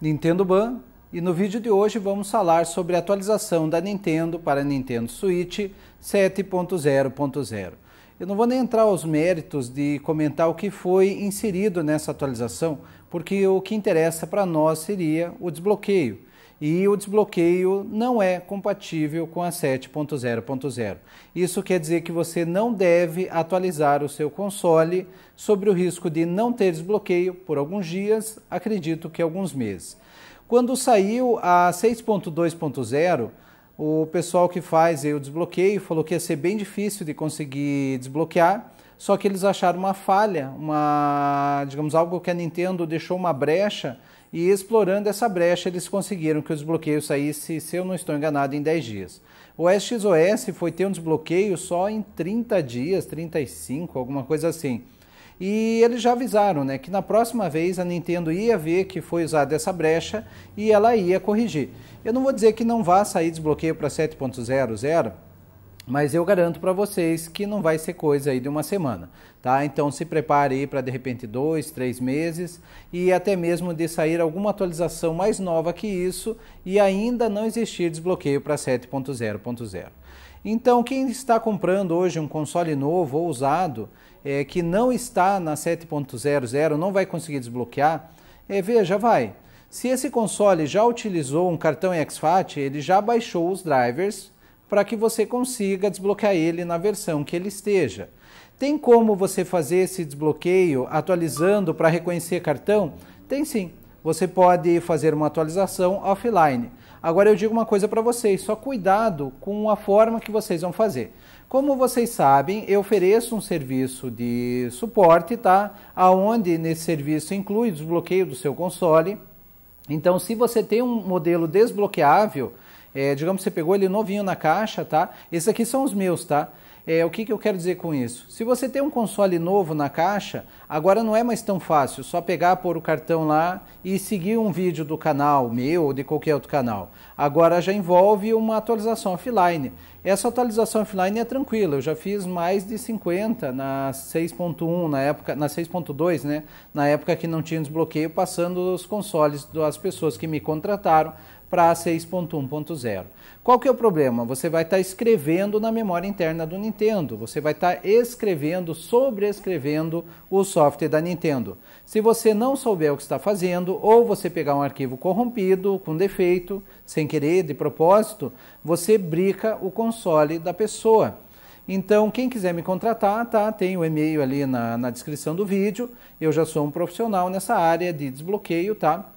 Nintendo Ban e no vídeo de hoje vamos falar sobre a atualização da Nintendo para Nintendo Switch 7.0.0. Eu não vou nem entrar aos méritos de comentar o que foi inserido nessa atualização, porque o que interessa para nós seria o desbloqueio e o desbloqueio não é compatível com a 7.0.0. Isso quer dizer que você não deve atualizar o seu console sobre o risco de não ter desbloqueio por alguns dias, acredito que alguns meses. Quando saiu a 6.2.0, o pessoal que faz o desbloqueio falou que ia ser bem difícil de conseguir desbloquear, só que eles acharam uma falha, uma, digamos, algo que a Nintendo deixou uma brecha e explorando essa brecha eles conseguiram que o desbloqueio saísse, se eu não estou enganado, em 10 dias. O SXOS foi ter um desbloqueio só em 30 dias, 35, alguma coisa assim. E eles já avisaram né, que na próxima vez a Nintendo ia ver que foi usada essa brecha e ela ia corrigir. Eu não vou dizer que não vá sair desbloqueio para 7.00, mas eu garanto para vocês que não vai ser coisa aí de uma semana, tá? Então se prepare aí para de repente dois, três meses e até mesmo de sair alguma atualização mais nova que isso e ainda não existir desbloqueio para 7.0.0. Então quem está comprando hoje um console novo ou usado é, que não está na 7.00 não vai conseguir desbloquear, é, veja, vai. Se esse console já utilizou um cartão XFAT, ele já baixou os drivers para que você consiga desbloquear ele na versão que ele esteja. Tem como você fazer esse desbloqueio atualizando para reconhecer cartão? Tem sim. Você pode fazer uma atualização offline. Agora eu digo uma coisa para vocês, só cuidado com a forma que vocês vão fazer. Como vocês sabem, eu ofereço um serviço de suporte, tá? Aonde nesse serviço inclui o desbloqueio do seu console. Então, se você tem um modelo desbloqueável, é, digamos que você pegou ele novinho na caixa, tá? Esses aqui são os meus, tá? É, o que, que eu quero dizer com isso? Se você tem um console novo na caixa, agora não é mais tão fácil só pegar, pôr o cartão lá e seguir um vídeo do canal meu ou de qualquer outro canal. Agora já envolve uma atualização offline. Essa atualização offline é tranquila, eu já fiz mais de 50 na 6.1, na época, na 6.2, né? Na época que não tinha desbloqueio, passando os consoles das pessoas que me contrataram para a 6.1.0. Qual que é o problema? Você vai estar tá escrevendo na memória interna do Nintendo, você vai estar tá escrevendo, o software da Nintendo. Se você não souber o que está fazendo, ou você pegar um arquivo corrompido, com defeito, sem querer, de propósito, você brica o console da pessoa. Então, quem quiser me contratar, tá? Tem o e-mail ali na, na descrição do vídeo. Eu já sou um profissional nessa área de desbloqueio, tá?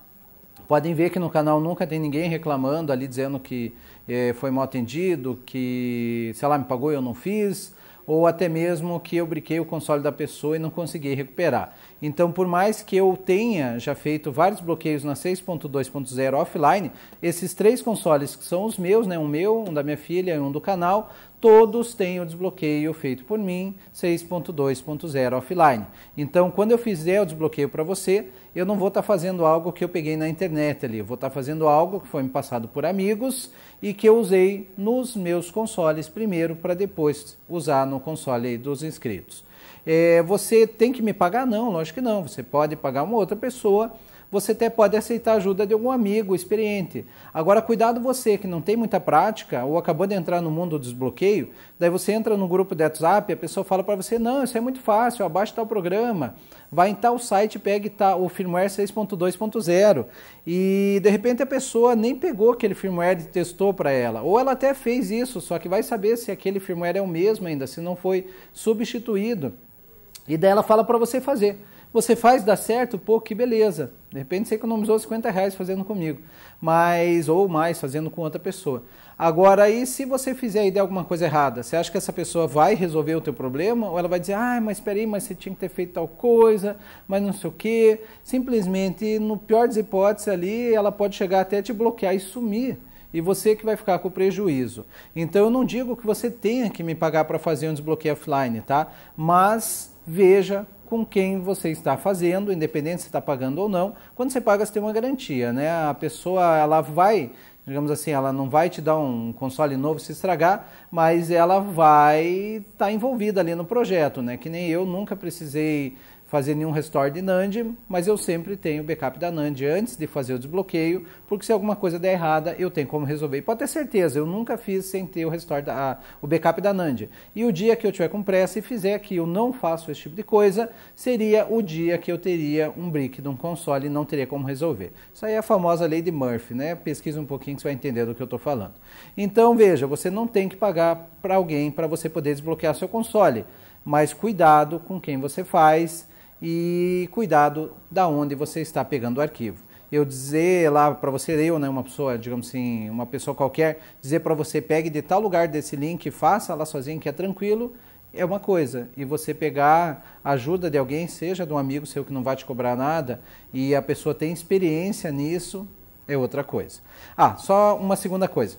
Podem ver que no canal nunca tem ninguém reclamando ali dizendo que eh, foi mal atendido, que, sei lá, me pagou e eu não fiz, ou até mesmo que eu briquei o console da pessoa e não consegui recuperar. Então, por mais que eu tenha já feito vários bloqueios na 6.2.0 offline, esses três consoles que são os meus, né, um meu, um da minha filha e um do canal, todos têm o desbloqueio feito por mim 6.2.0 offline. Então, quando eu fizer o desbloqueio para você, eu não vou estar tá fazendo algo que eu peguei na internet ali. Eu vou estar tá fazendo algo que foi me passado por amigos e que eu usei nos meus consoles primeiro para depois usar no console dos inscritos. É, você tem que me pagar? Não, lógico que não. Você pode pagar uma outra pessoa você até pode aceitar a ajuda de algum amigo experiente. Agora, cuidado você que não tem muita prática ou acabou de entrar no mundo do desbloqueio, daí você entra no grupo do WhatsApp, a pessoa fala para você: não, isso é muito fácil, abaixa tal programa, vai em tal site, pegue tal, tá o firmware 6.2.0. E de repente a pessoa nem pegou aquele firmware e testou para ela, ou ela até fez isso, só que vai saber se aquele firmware é o mesmo ainda, se não foi substituído. E daí ela fala para você fazer. Você faz dar certo, pô, que beleza. De repente você economizou 50 reais fazendo comigo, mas ou mais fazendo com outra pessoa. Agora, aí, se você fizer aí alguma coisa errada, você acha que essa pessoa vai resolver o teu problema? Ou ela vai dizer, ah, mas peraí, mas você tinha que ter feito tal coisa, mas não sei o quê. Simplesmente, no pior das hipóteses ali, ela pode chegar até te bloquear e sumir e você que vai ficar com o prejuízo. Então eu não digo que você tenha que me pagar para fazer um desbloqueio offline, tá? Mas veja com quem você está fazendo, independente se está pagando ou não. Quando você paga, você tem uma garantia, né? A pessoa ela vai, digamos assim, ela não vai te dar um console novo se estragar, mas ela vai estar tá envolvida ali no projeto, né? Que nem eu nunca precisei fazer nenhum restore de NAND, mas eu sempre tenho o backup da NAND antes de fazer o desbloqueio, porque se alguma coisa der errada, eu tenho como resolver. E pode ter certeza, eu nunca fiz sem ter o restore da, a, o backup da NAND. E o dia que eu tiver com pressa e fizer que eu não faço esse tipo de coisa, seria o dia que eu teria um brick de um console e não teria como resolver. Isso aí é a famosa lei de Murphy, né? Pesquisa um pouquinho que você vai entender do que eu estou falando. Então veja, você não tem que pagar para alguém para você poder desbloquear seu console mas cuidado com quem você faz e cuidado da onde você está pegando o arquivo. Eu dizer lá para você, eu, né, uma pessoa, digamos assim, uma pessoa qualquer, dizer para você pegue de tal lugar desse link e faça lá sozinho que é tranquilo, é uma coisa. E você pegar ajuda de alguém, seja de um amigo seu que não vai te cobrar nada, e a pessoa tem experiência nisso, é outra coisa. Ah, só uma segunda coisa.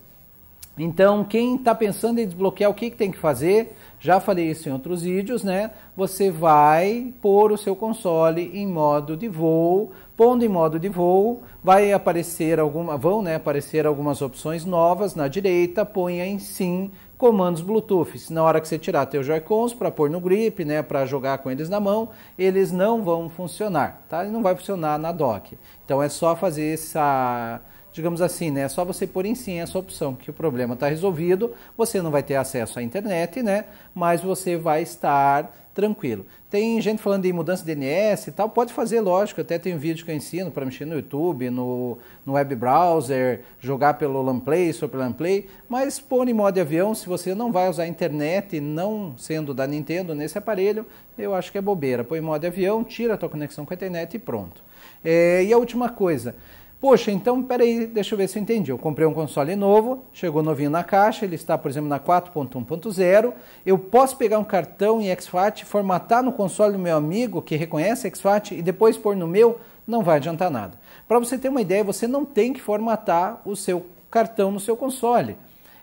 Então, quem está pensando em desbloquear, o que, que tem que fazer? Já falei isso em outros vídeos, né? Você vai pôr o seu console em modo de voo. Pondo em modo de voo, vai aparecer alguma, vão né, aparecer algumas opções novas na direita. Ponha em sim comandos Bluetooth. Na hora que você tirar teu Joy-Cons para pôr no grip, né, para jogar com eles na mão, eles não vão funcionar, tá? E não vai funcionar na dock. Então é só fazer essa digamos assim, né? É só você pôr em sim essa opção que o problema está resolvido, você não vai ter acesso à internet, né? Mas você vai estar tranquilo. Tem gente falando de mudança de DNS e tal, pode fazer, lógico, até tem um vídeo que eu ensino para mexer no YouTube, no, no web browser, jogar pelo LANPlay, sobre LANPlay, mas pôr em modo avião, se você não vai usar a internet, não sendo da Nintendo nesse aparelho, eu acho que é bobeira. Põe em modo avião, tira a tua conexão com a internet e pronto. É, e a última coisa, Poxa, então peraí, deixa eu ver se eu entendi. Eu comprei um console novo, chegou novinho na caixa, ele está, por exemplo, na 4.1.0. Eu posso pegar um cartão em XFAT, formatar no console do meu amigo que reconhece XFAT e depois pôr no meu? Não vai adiantar nada. Para você ter uma ideia, você não tem que formatar o seu cartão no seu console.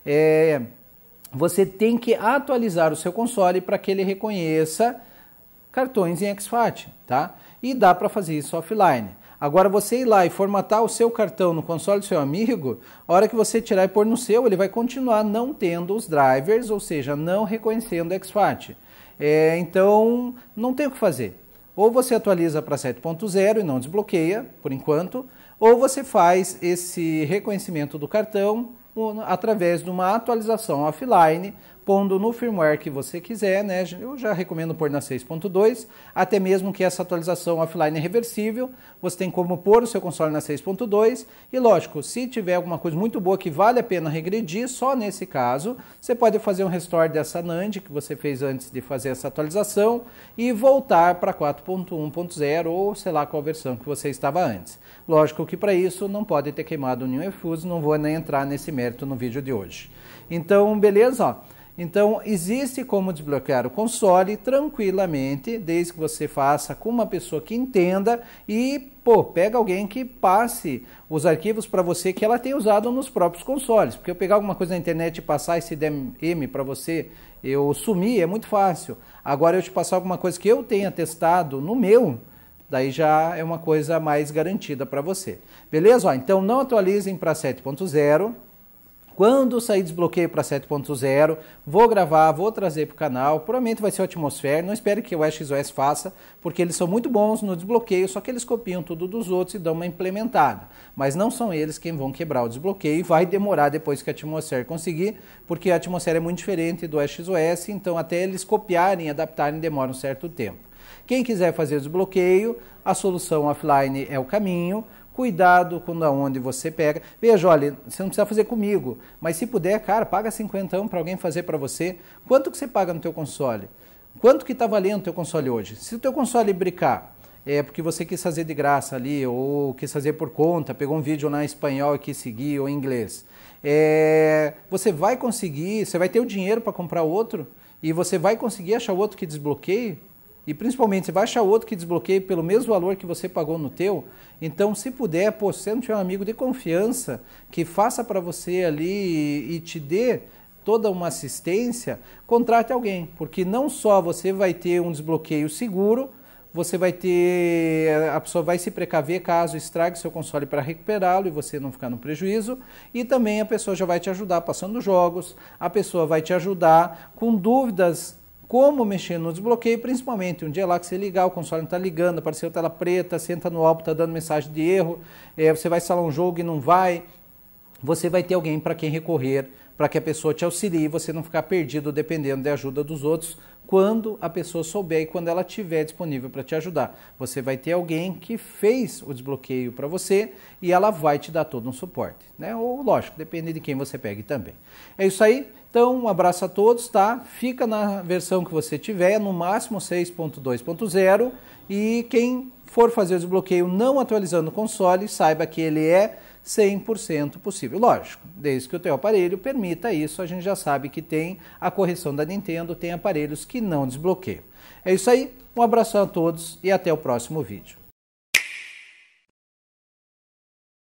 É, você tem que atualizar o seu console para que ele reconheça cartões em XFAT, tá? E dá para fazer isso offline. Agora, você ir lá e formatar o seu cartão no console do seu amigo, a hora que você tirar e pôr no seu, ele vai continuar não tendo os drivers, ou seja, não reconhecendo o XFAT. É, então, não tem o que fazer. Ou você atualiza para 7.0 e não desbloqueia, por enquanto, ou você faz esse reconhecimento do cartão através de uma atualização offline, pondo no firmware que você quiser, né? Eu já recomendo pôr na 6.2, até mesmo que essa atualização offline é reversível, você tem como pôr o seu console na 6.2 e lógico, se tiver alguma coisa muito boa que vale a pena regredir, só nesse caso, você pode fazer um restore dessa NAND que você fez antes de fazer essa atualização e voltar para 4.1.0 ou sei lá qual versão que você estava antes. Lógico que para isso não pode ter queimado nenhum efuso, não vou nem entrar nesse mérito no vídeo de hoje. Então, beleza, ó. Então, existe como desbloquear o console tranquilamente, desde que você faça com uma pessoa que entenda e, pô, pega alguém que passe os arquivos para você que ela tem usado nos próprios consoles. Porque eu pegar alguma coisa na internet e passar esse DM para você, eu sumir, é muito fácil. Agora eu te passar alguma coisa que eu tenha testado no meu, daí já é uma coisa mais garantida para você. Beleza? Ó, então não atualizem para 7.0 quando sair desbloqueio para 7.0, vou gravar, vou trazer para o canal. Provavelmente vai ser o Atmosfera. Não espere que o XOS faça, porque eles são muito bons no desbloqueio, só que eles copiam tudo dos outros e dão uma implementada. Mas não são eles quem vão quebrar o desbloqueio e vai demorar depois que a Atmosfera conseguir, porque a Atmosfera é muito diferente do XOS. então até eles copiarem, adaptarem, demora um certo tempo. Quem quiser fazer o desbloqueio, a solução offline é o caminho. Cuidado com aonde você pega. Veja, olha, você não precisa fazer comigo, mas se puder, cara, paga 50 para alguém fazer para você. Quanto que você paga no teu console? Quanto que está valendo o teu console hoje? Se o teu console brincar, é porque você quis fazer de graça ali, ou quis fazer por conta, pegou um vídeo lá em espanhol e quis seguir, ou em inglês. É, você vai conseguir, você vai ter o dinheiro para comprar outro, e você vai conseguir achar outro que desbloqueie? E principalmente, você vai achar outro que desbloqueie pelo mesmo valor que você pagou no teu. Então, se puder, pô, se você não tiver um amigo de confiança que faça para você ali e, te dê toda uma assistência, contrate alguém, porque não só você vai ter um desbloqueio seguro, você vai ter. A pessoa vai se precaver caso estrague seu console para recuperá-lo e você não ficar no prejuízo. E também a pessoa já vai te ajudar passando jogos, a pessoa vai te ajudar com dúvidas como mexer no desbloqueio, principalmente um dia lá que você ligar, o console não está ligando, apareceu tela preta, senta no álbum, está dando mensagem de erro, é, você vai instalar um jogo e não vai, você vai ter alguém para quem recorrer, para que a pessoa te auxilie e você não ficar perdido dependendo da ajuda dos outros quando a pessoa souber e quando ela tiver disponível para te ajudar. Você vai ter alguém que fez o desbloqueio para você e ela vai te dar todo um suporte, né? Ou lógico, depende de quem você pegue também. É isso aí. Então, um abraço a todos, tá? Fica na versão que você tiver, no máximo 6.2.0 e quem for fazer o desbloqueio não atualizando o console, saiba que ele é 100% possível. Lógico, desde que o teu aparelho permita isso, a gente já sabe que tem a correção da Nintendo, tem aparelhos que não desbloqueiam. É isso aí, um abraço a todos e até o próximo vídeo.